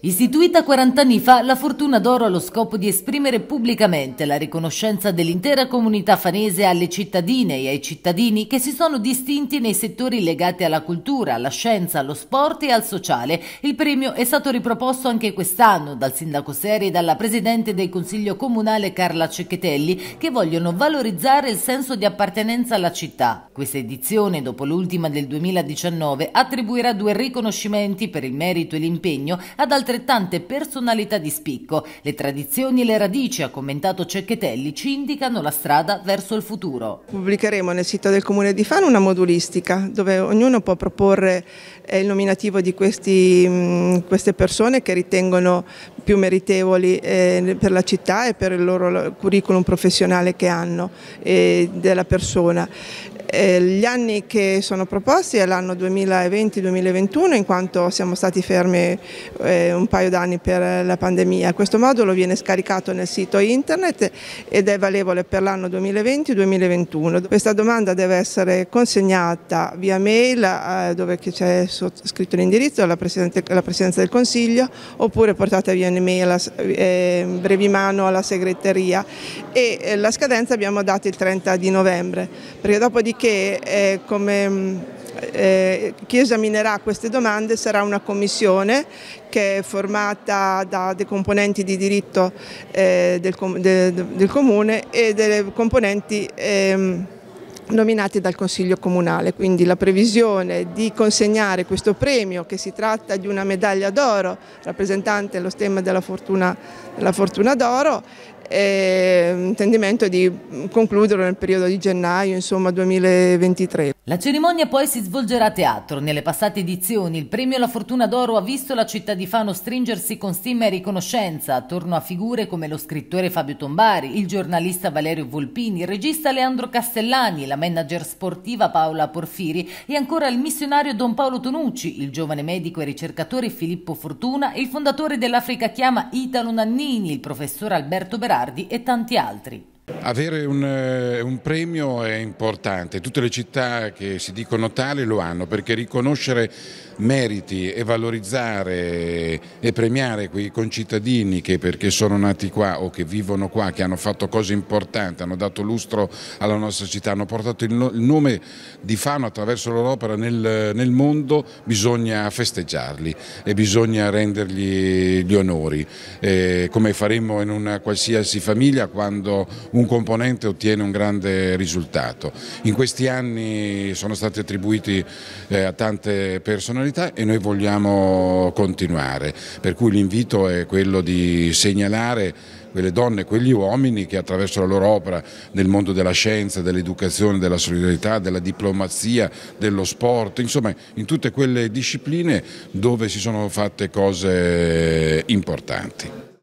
Istituita 40 anni fa, la Fortuna d'Oro ha lo scopo di esprimere pubblicamente la riconoscenza dell'intera comunità fanese alle cittadine e ai cittadini che si sono distinti nei settori legati alla cultura, alla scienza, allo sport e al sociale. Il premio è stato riproposto anche quest'anno dal sindaco Seri e dalla presidente del Consiglio Comunale Carla Cecchetelli che vogliono valorizzare il senso di appartenenza alla città. Questa edizione, dopo l'ultima del 2019, attribuirà due riconoscimenti per il merito e l'impegno ad ad altrettante personalità di spicco. Le tradizioni e le radici, ha commentato Cecchetelli, ci indicano la strada verso il futuro. Pubblicheremo nel sito del Comune di Fano una modulistica dove ognuno può proporre eh, il nominativo di questi, queste persone che ritengono più meritevoli eh, per la città e per il loro curriculum professionale che hanno e eh, della persona. Eh, gli anni che sono proposti è l'anno 2020-2021 in quanto siamo stati fermi eh, un paio d'anni per la pandemia. Questo modulo viene scaricato nel sito internet ed è valevole per l'anno 2020-2021. Questa domanda deve essere consegnata via mail eh, dove c'è scritto l'indirizzo alla Presidenza del Consiglio oppure portata via un'email eh, brevimano alla segreteria e eh, la scadenza abbiamo dato il 30 di novembre perché dopodiché Dopodiché, eh, come, eh, chi esaminerà queste domande sarà una commissione che è formata da dei componenti di diritto eh, del, de, del, Comune e delle componenti ehm, nominati dal Consiglio Comunale, quindi la previsione di consegnare questo premio, che si tratta di una medaglia d'oro rappresentante lo stemma della fortuna, fortuna d'oro, e ehm, un tendimento di concluderlo nel periodo di gennaio insomma, 2023. La cerimonia poi si svolgerà a teatro. Nelle passate edizioni il premio La Fortuna d'Oro ha visto la città di Fano stringersi con stima e riconoscenza attorno a figure come lo scrittore Fabio Tombari, il giornalista Valerio Volpini, il regista Leandro Castellani, la manager sportiva Paola Porfiri e ancora il missionario Don Paolo Tonucci, il giovane medico e ricercatore Filippo Fortuna, il fondatore dell'Africa Chiama Italo Nannini, il professor Alberto Berardi e tanti altri. Avere un, eh, un, premio è importante, tutte le città che si dicono tali lo hanno perché riconoscere meriti e valorizzare e premiare quei concittadini che perché sono nati qua o che vivono qua, che hanno fatto cose importanti, hanno dato lustro alla nostra città, hanno portato il, nome di Fano attraverso l'opera nel, nel mondo, bisogna festeggiarli e bisogna rendergli gli onori, eh, come faremmo in una qualsiasi famiglia quando un componente ottiene un grande risultato. In questi anni sono stati attribuiti eh, a tante personalità e noi vogliamo continuare, per cui l'invito è quello di segnalare quelle donne e quegli uomini che attraverso la loro opera nel mondo della scienza, dell'educazione, della solidarietà, della diplomazia, dello sport, insomma in tutte quelle discipline dove si sono fatte cose importanti.